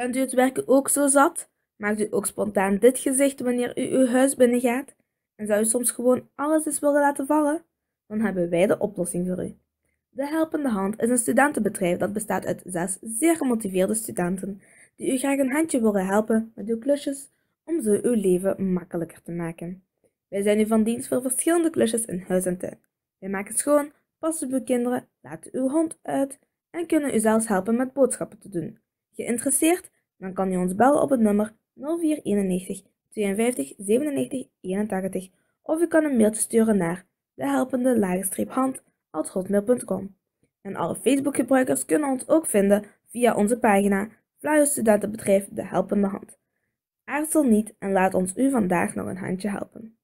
Bent u het werken ook zo zat? Maakt u ook spontaan dit gezicht wanneer u uw huis binnengaat? En zou u soms gewoon alles eens willen laten vallen? Dan hebben wij de oplossing voor u. De Helpende Hand is een studentenbedrijf dat bestaat uit zes zeer gemotiveerde studenten die u graag een handje willen helpen met uw klusjes om zo uw leven makkelijker te maken. Wij zijn u van dienst voor verschillende klusjes in huis en tuin. Wij maken schoon, passen uw kinderen, laten uw hond uit en kunnen u zelfs helpen met boodschappen te doen. Geïnteresseerd? Dan kan u ons bellen op het nummer 0491 52 97 81 of u kan een mailtje sturen naar dehelpende laagstreep hand En alle Facebook-gebruikers kunnen ons ook vinden via onze pagina Vlaio De Helpende Hand. Aarzel niet en laat ons u vandaag nog een handje helpen.